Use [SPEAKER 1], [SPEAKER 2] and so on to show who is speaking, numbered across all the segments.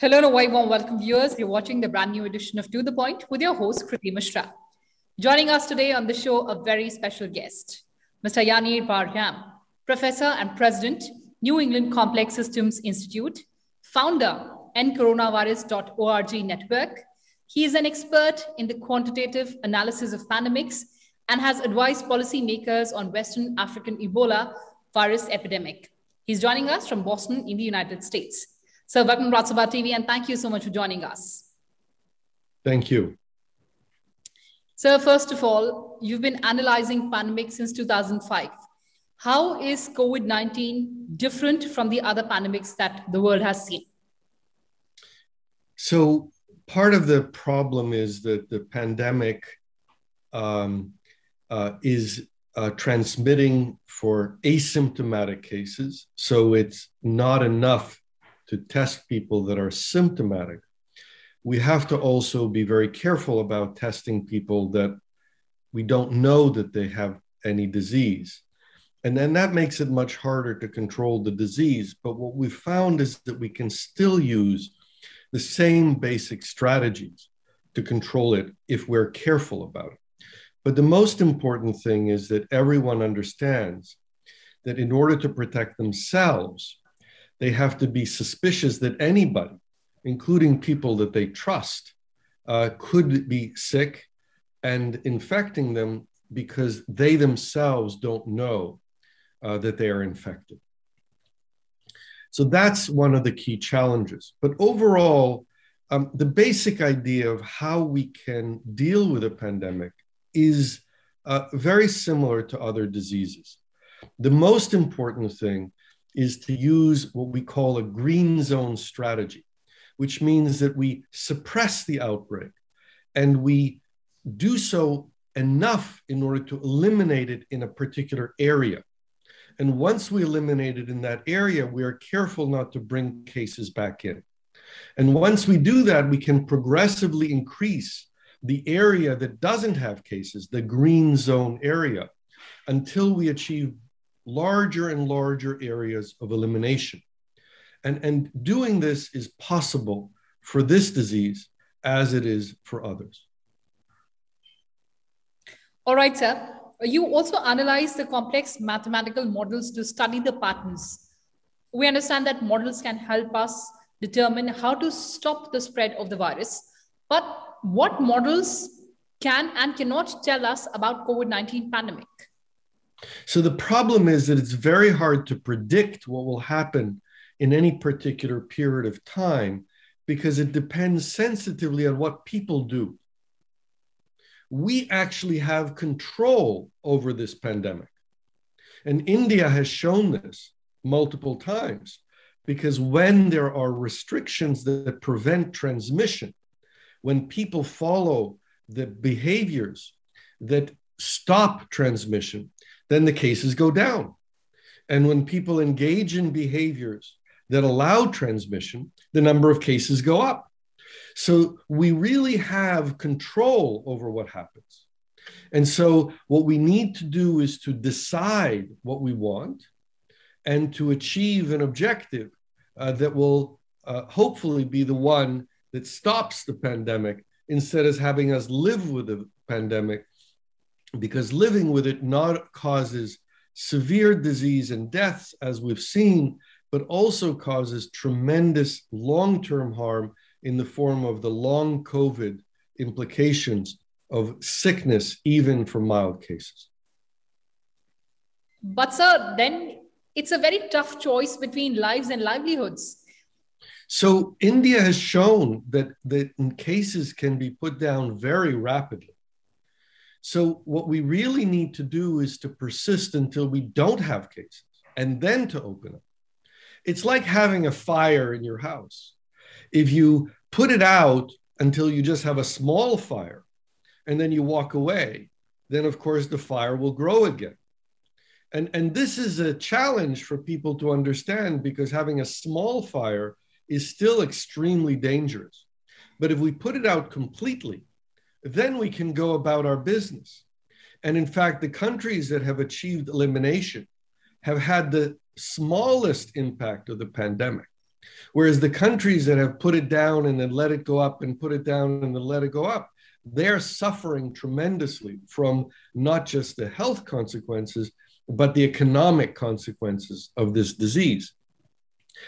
[SPEAKER 1] Hello and a very warm welcome, viewers. You're watching the brand new edition of To The Point with your host, Kriti Mishra. Joining us today on the show, a very special guest, Mr. Yani Barham, Professor and President, New England Complex Systems Institute, founder and coronavirus.org network. He is an expert in the quantitative analysis of pandemics and has advised policymakers on Western African Ebola virus epidemic. He's joining us from Boston in the United States. So welcome to Ratsabha TV and thank you so much for joining us. Thank you. So first of all, you've been analyzing pandemic since 2005. How is COVID-19 different from the other pandemics that the world has seen?
[SPEAKER 2] So part of the problem is that the pandemic um, uh, is uh, transmitting for asymptomatic cases. So it's not enough to test people that are symptomatic. We have to also be very careful about testing people that we don't know that they have any disease. And then that makes it much harder to control the disease. But what we found is that we can still use the same basic strategies to control it if we're careful about it. But the most important thing is that everyone understands that in order to protect themselves, they have to be suspicious that anybody, including people that they trust, uh, could be sick and infecting them because they themselves don't know uh, that they are infected. So that's one of the key challenges. But overall, um, the basic idea of how we can deal with a pandemic is uh, very similar to other diseases. The most important thing is to use what we call a green zone strategy, which means that we suppress the outbreak and we do so enough in order to eliminate it in a particular area. And once we eliminate it in that area, we are careful not to bring cases back in. And once we do that, we can progressively increase the area that doesn't have cases, the green zone area, until we achieve larger and larger areas of elimination. And, and doing this is possible for this disease as it is for others.
[SPEAKER 1] All right, sir. You also analyze the complex mathematical models to study the patterns. We understand that models can help us determine how to stop the spread of the virus. But what models can and cannot tell us about COVID-19 pandemic?
[SPEAKER 2] So the problem is that it's very hard to predict what will happen in any particular period of time because it depends sensitively on what people do. We actually have control over this pandemic. And India has shown this multiple times because when there are restrictions that prevent transmission, when people follow the behaviors that stop transmission, then the cases go down. And when people engage in behaviors that allow transmission, the number of cases go up. So we really have control over what happens. And so what we need to do is to decide what we want and to achieve an objective uh, that will uh, hopefully be the one that stops the pandemic instead of having us live with the pandemic because living with it not causes severe disease and deaths, as we've seen, but also causes tremendous long term harm in the form of the long COVID implications of sickness, even for mild cases.
[SPEAKER 1] But, sir, then it's a very tough choice between lives and livelihoods.
[SPEAKER 2] So, India has shown that, that cases can be put down very rapidly. So, what we really need to do is to persist until we don't have cases and then to open up. It's like having a fire in your house. If you put it out until you just have a small fire and then you walk away, then of course the fire will grow again. And, and this is a challenge for people to understand because having a small fire is still extremely dangerous. But if we put it out completely then we can go about our business. And in fact, the countries that have achieved elimination have had the smallest impact of the pandemic. Whereas the countries that have put it down and then let it go up and put it down and then let it go up, they're suffering tremendously from not just the health consequences, but the economic consequences of this disease.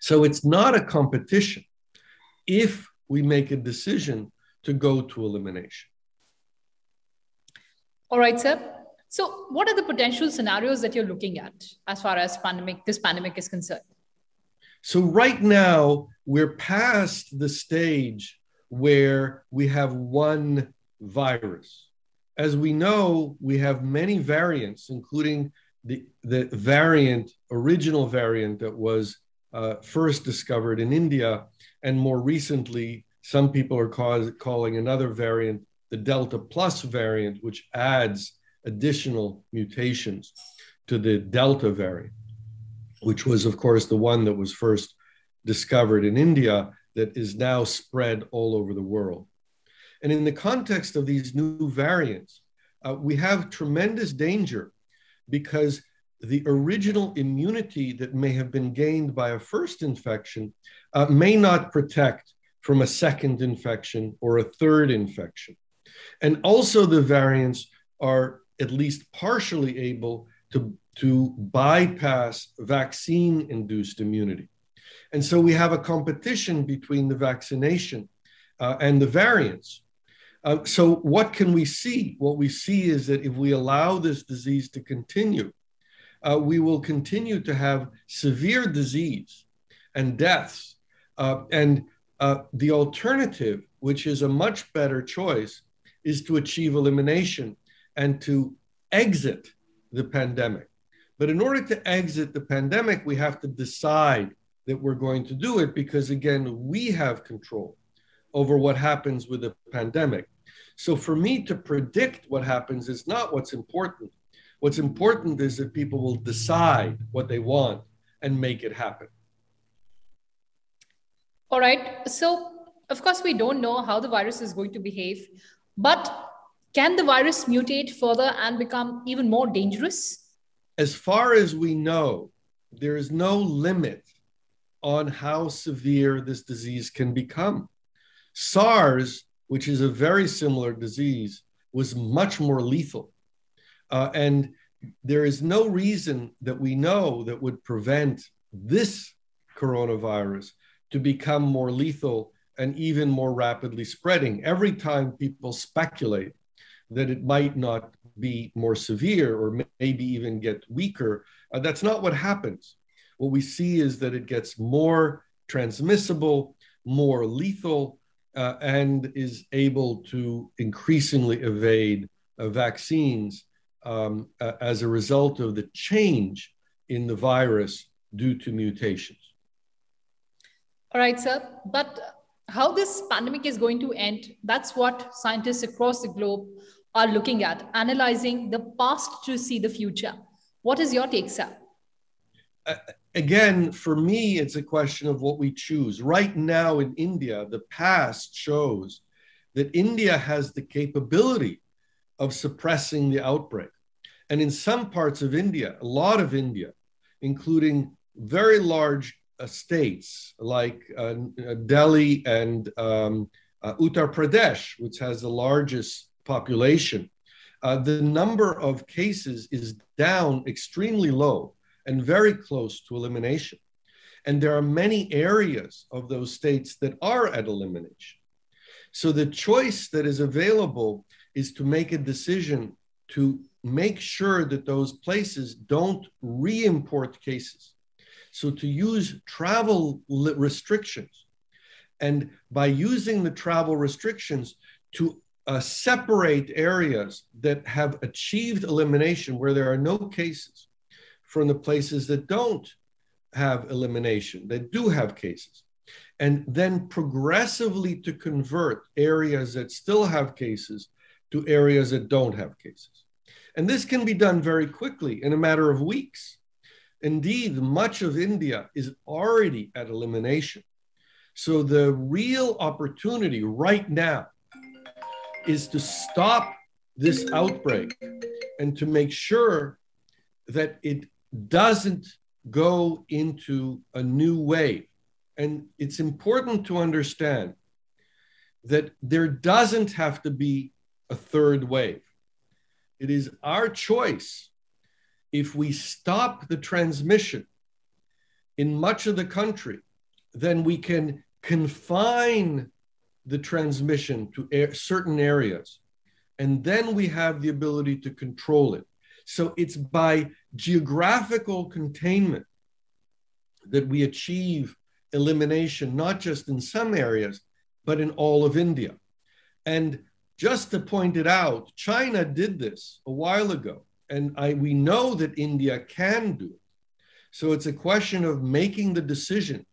[SPEAKER 2] So it's not a competition if we make a decision to go to elimination.
[SPEAKER 1] All right, sir. So what are the potential scenarios that you're looking at as far as pandemic this pandemic is concerned?
[SPEAKER 2] So right now we're past the stage where we have one virus. As we know, we have many variants, including the, the variant, original variant that was uh, first discovered in India, and more recently, some people are cause, calling another variant the Delta plus variant, which adds additional mutations to the Delta variant, which was, of course, the one that was first discovered in India that is now spread all over the world. And in the context of these new variants, uh, we have tremendous danger because the original immunity that may have been gained by a first infection uh, may not protect from a second infection or a third infection. And also the variants are at least partially able to, to bypass vaccine-induced immunity. And so we have a competition between the vaccination uh, and the variants. Uh, so, what can we see? What we see is that if we allow this disease to continue, uh, we will continue to have severe disease and deaths. Uh, and uh, the alternative, which is a much better choice, is to achieve elimination and to exit the pandemic. But in order to exit the pandemic, we have to decide that we're going to do it because, again, we have control over what happens with the pandemic. So for me to predict what happens is not what's important. What's important is that people will decide what they want and make it happen.
[SPEAKER 1] All right. So, of course, we don't know how the virus is going to behave. But can the virus mutate further and become even more dangerous?
[SPEAKER 2] As far as we know, there is no limit on how severe this disease can become. SARS, which is a very similar disease, was much more lethal. Uh, and there is no reason that we know that would prevent this coronavirus to become more lethal and even more rapidly spreading. Every time people speculate that it might not be more severe or maybe even get weaker, uh, that's not what happens. What we see is that it gets more transmissible, more lethal, uh, and is able to increasingly evade uh, vaccines um, uh, as a result of the change in the virus due to mutations.
[SPEAKER 1] All right, sir. But how this pandemic is going to end, that's what scientists across the globe are looking at, analyzing the past to see the future. What is your take, Sam?
[SPEAKER 2] Uh, again, for me, it's a question of what we choose. Right now in India, the past shows that India has the capability of suppressing the outbreak. And in some parts of India, a lot of India, including very large states like uh, uh, Delhi and um, uh, Uttar Pradesh, which has the largest population, the number of cases is down extremely low and very close to elimination. And there are many areas of those states that are at elimination. So the choice that is available is to make a decision to make sure that those places don't re import cases. So to use travel restrictions and by using the travel restrictions to uh, separate areas that have achieved elimination where there are no cases from the places that don't have elimination, that do have cases. And then progressively to convert areas that still have cases to areas that don't have cases. And this can be done very quickly in a matter of weeks. Indeed, much of India is already at elimination. So the real opportunity right now is to stop this outbreak and to make sure that it doesn't go into a new wave. And it's important to understand that there doesn't have to be a third wave. It is our choice if we stop the transmission in much of the country, then we can confine the transmission to air, certain areas. And then we have the ability to control it. So it's by geographical containment that we achieve elimination, not just in some areas, but in all of India. And just to point it out, China did this a while ago and I, we know that India can do it. So it's a question of making the decision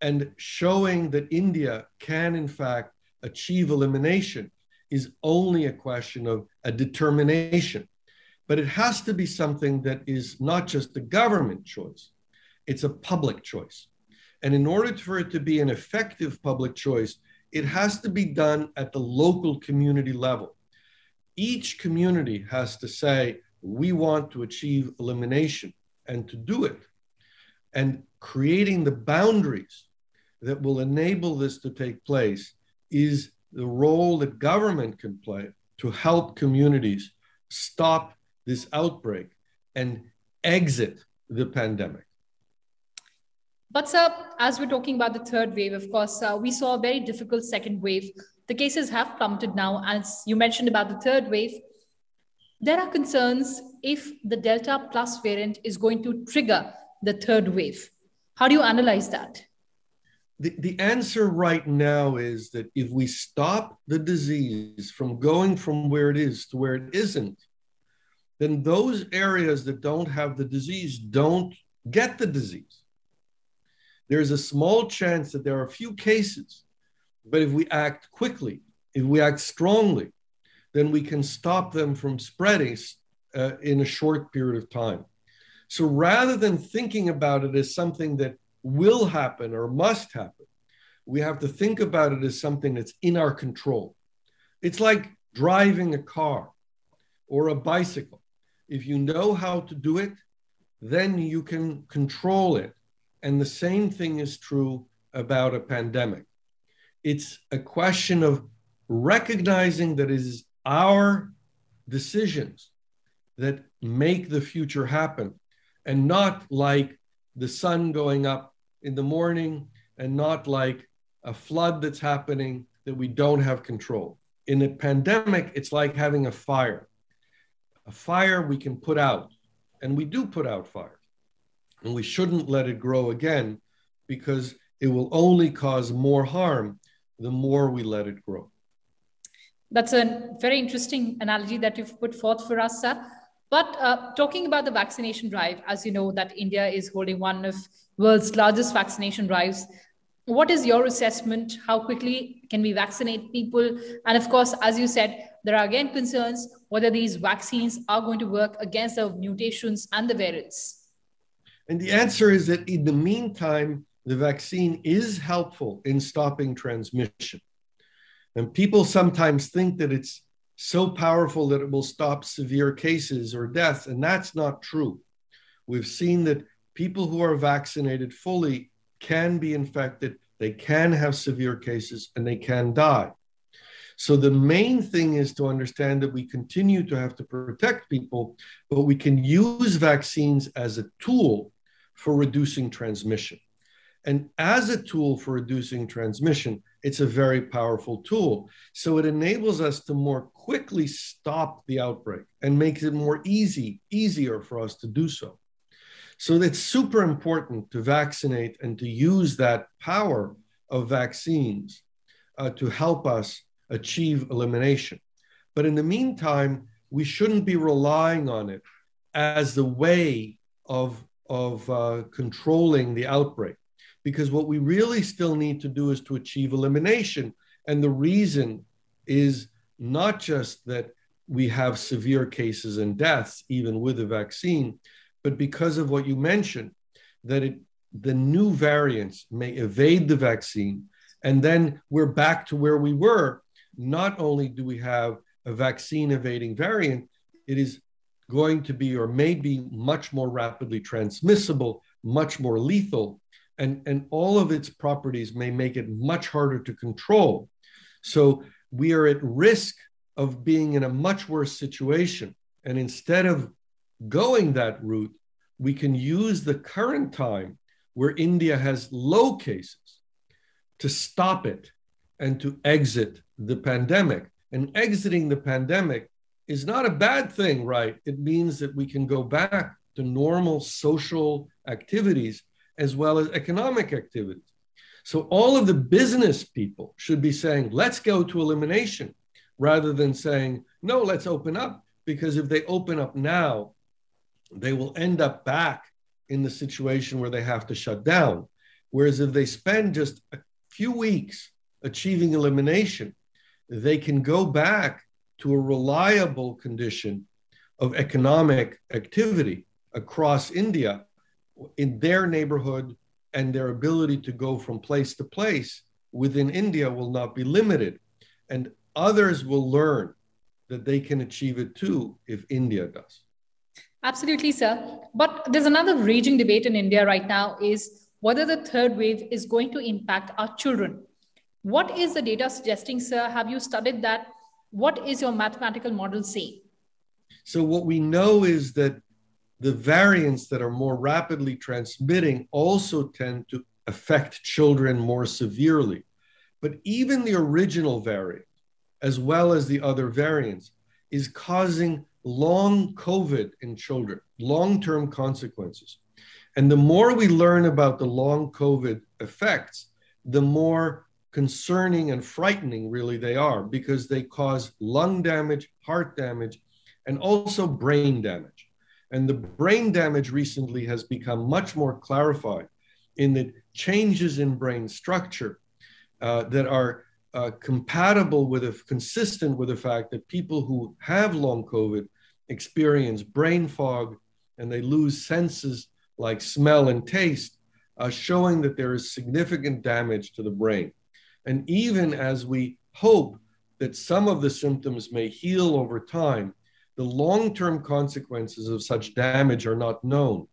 [SPEAKER 2] and showing that India can, in fact, achieve elimination is only a question of a determination. But it has to be something that is not just a government choice, it's a public choice. And in order for it to be an effective public choice, it has to be done at the local community level. Each community has to say, we want to achieve elimination and to do it. And creating the boundaries that will enable this to take place is the role that government can play to help communities stop this outbreak and exit the pandemic.
[SPEAKER 1] But, sir, as we're talking about the third wave, of course, uh, we saw a very difficult second wave the cases have plummeted now. As you mentioned about the third wave, there are concerns if the Delta plus variant is going to trigger the third wave. How do you analyze that?
[SPEAKER 2] The, the answer right now is that if we stop the disease from going from where it is to where it isn't, then those areas that don't have the disease don't get the disease. There's a small chance that there are a few cases but if we act quickly, if we act strongly, then we can stop them from spreading uh, in a short period of time. So rather than thinking about it as something that will happen or must happen, we have to think about it as something that's in our control. It's like driving a car or a bicycle. If you know how to do it, then you can control it. And the same thing is true about a pandemic. It's a question of recognizing that it is our decisions that make the future happen and not like the sun going up in the morning and not like a flood that's happening that we don't have control. In a pandemic, it's like having a fire. A fire we can put out, and we do put out fires. And we shouldn't let it grow again because it will only cause more harm the more we let it grow.
[SPEAKER 1] That's a very interesting analogy that you've put forth for us, sir. But uh, talking about the vaccination drive, as you know, that India is holding one of world's largest vaccination drives. What is your assessment? How quickly can we vaccinate people? And of course, as you said, there are again concerns whether these vaccines are going to work against the mutations and the variants.
[SPEAKER 2] And the answer is that in the meantime, the vaccine is helpful in stopping transmission. And people sometimes think that it's so powerful that it will stop severe cases or death, and that's not true. We've seen that people who are vaccinated fully can be infected, they can have severe cases, and they can die. So the main thing is to understand that we continue to have to protect people, but we can use vaccines as a tool for reducing transmission. And as a tool for reducing transmission, it's a very powerful tool. So it enables us to more quickly stop the outbreak and makes it more easy, easier for us to do so. So it's super important to vaccinate and to use that power of vaccines uh, to help us achieve elimination. But in the meantime, we shouldn't be relying on it as the way of, of uh, controlling the outbreak because what we really still need to do is to achieve elimination. And the reason is not just that we have severe cases and deaths, even with a vaccine, but because of what you mentioned, that it, the new variants may evade the vaccine. And then we're back to where we were. Not only do we have a vaccine evading variant, it is going to be or may be much more rapidly transmissible, much more lethal and, and all of its properties may make it much harder to control. So we are at risk of being in a much worse situation. And instead of going that route, we can use the current time where India has low cases to stop it and to exit the pandemic. And exiting the pandemic is not a bad thing, right? It means that we can go back to normal social activities as well as economic activity, So all of the business people should be saying, let's go to elimination rather than saying, no, let's open up. Because if they open up now, they will end up back in the situation where they have to shut down. Whereas if they spend just a few weeks achieving elimination, they can go back to a reliable condition of economic activity across India in their neighborhood and their ability to go from place to place within India will not be limited. And others will learn that they can achieve it too if India does.
[SPEAKER 1] Absolutely, sir. But there's another raging debate in India right now is whether the third wave is going to impact our children. What is the data suggesting, sir? Have you studied that? What is your mathematical model saying?
[SPEAKER 2] So, what we know is that the variants that are more rapidly transmitting also tend to affect children more severely. But even the original variant, as well as the other variants, is causing long COVID in children, long term consequences. And the more we learn about the long COVID effects, the more concerning and frightening really they are because they cause lung damage, heart damage, and also brain damage. And the brain damage recently has become much more clarified in the changes in brain structure uh, that are uh, compatible with, a, consistent with the fact that people who have long COVID experience brain fog and they lose senses like smell and taste, uh, showing that there is significant damage to the brain. And even as we hope that some of the symptoms may heal over time, the long term consequences of such damage are not known.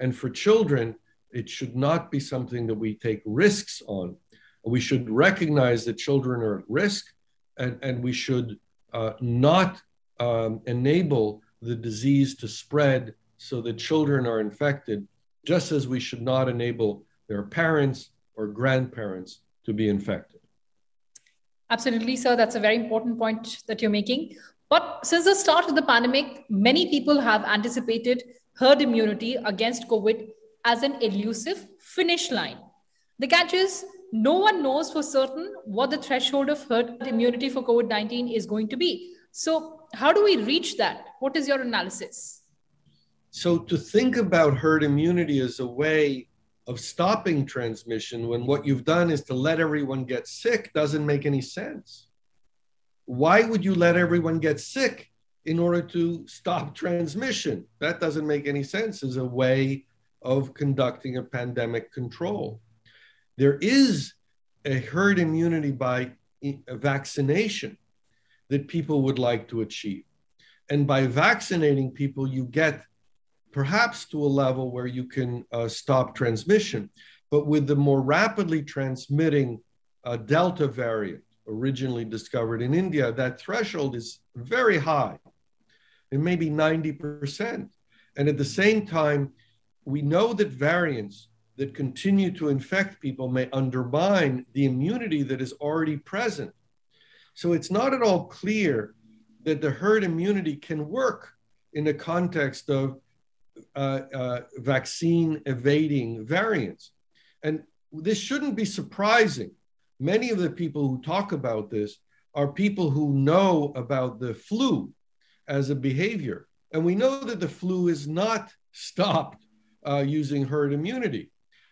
[SPEAKER 2] And for children, it should not be something that we take risks on. We should recognize that children are at risk and, and we should uh, not um, enable the disease to spread so that children are infected, just as we should not enable their parents or grandparents to be infected.
[SPEAKER 1] Absolutely, sir. That's a very important point that you're making. But since the start of the pandemic, many people have anticipated herd immunity against COVID as an elusive finish line. The catch is, no one knows for certain what the threshold of herd immunity for COVID 19 is going to be. So, how do we reach that? What is your analysis?
[SPEAKER 2] So, to think about herd immunity as a way of stopping transmission when what you've done is to let everyone get sick doesn't make any sense. Why would you let everyone get sick in order to stop transmission? That doesn't make any sense as a way of conducting a pandemic control. There is a herd immunity by vaccination that people would like to achieve. And by vaccinating people, you get perhaps to a level where you can uh, stop transmission. But with the more rapidly transmitting uh, Delta variant, originally discovered in India, that threshold is very high, and maybe 90%. And at the same time, we know that variants that continue to infect people may undermine the immunity that is already present. So it's not at all clear that the herd immunity can work in the context of uh, uh, vaccine evading variants. And this shouldn't be surprising many of the people who talk about this are people who know about the flu as a behavior. And we know that the flu is not stopped uh, using herd immunity.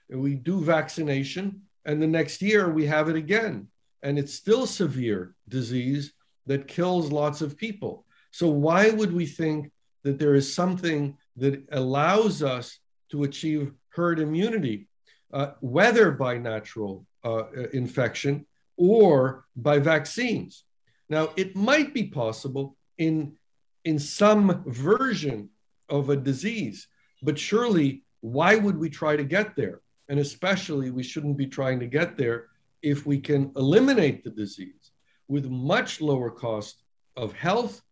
[SPEAKER 2] We do vaccination, and the next year we have it again. And it's still severe disease that kills lots of people. So, why would we think that there is something that allows us to achieve herd immunity, uh, whether by natural uh, uh, infection or by vaccines. Now, it might be possible in, in some version of a disease, but surely why would we try to get there? And especially, we shouldn't be trying to get there if we can eliminate the disease with much lower cost of health,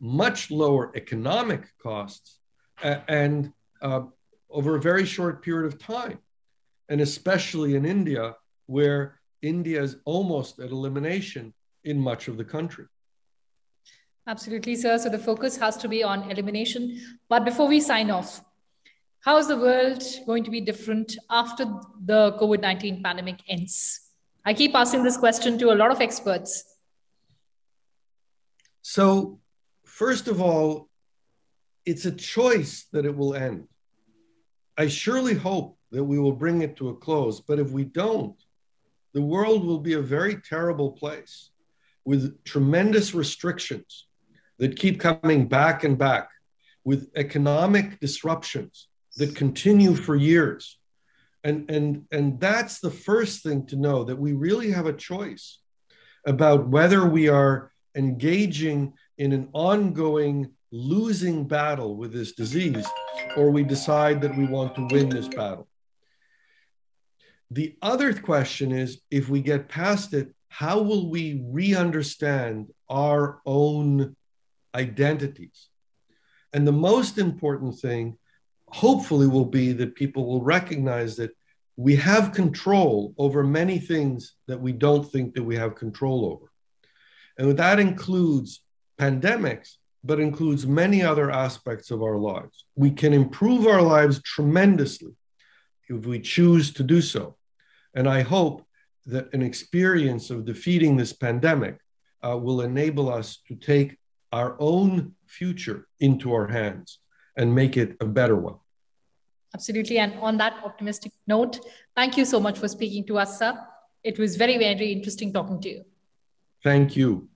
[SPEAKER 2] much lower economic costs, and uh, over a very short period of time. And especially in India, where India is almost at elimination in much of the country.
[SPEAKER 1] Absolutely, sir. So the focus has to be on elimination. But before we sign off, how is the world going to be different after the COVID 19 pandemic ends? I keep asking this question to a lot of experts.
[SPEAKER 2] So, first of all, it's a choice that it will end. I surely hope that we will bring it to a close, but if we don't, the world will be a very terrible place with tremendous restrictions that keep coming back and back, with economic disruptions that continue for years. And, and, and that's the first thing to know that we really have a choice about whether we are engaging in an ongoing losing battle with this disease or we decide that we want to win this battle. The other question is if we get past it, how will we re understand our own identities? And the most important thing, hopefully, will be that people will recognize that we have control over many things that we don't think that we have control over. And that includes pandemics, but includes many other aspects of our lives. We can improve our lives tremendously if we choose to do so. And I hope that an experience of defeating this pandemic uh, will enable us to take our own future into our hands and make it a better one.
[SPEAKER 1] Absolutely. And on that optimistic note, thank you so much for speaking to us, sir. It was very, very interesting talking to you.
[SPEAKER 2] Thank you.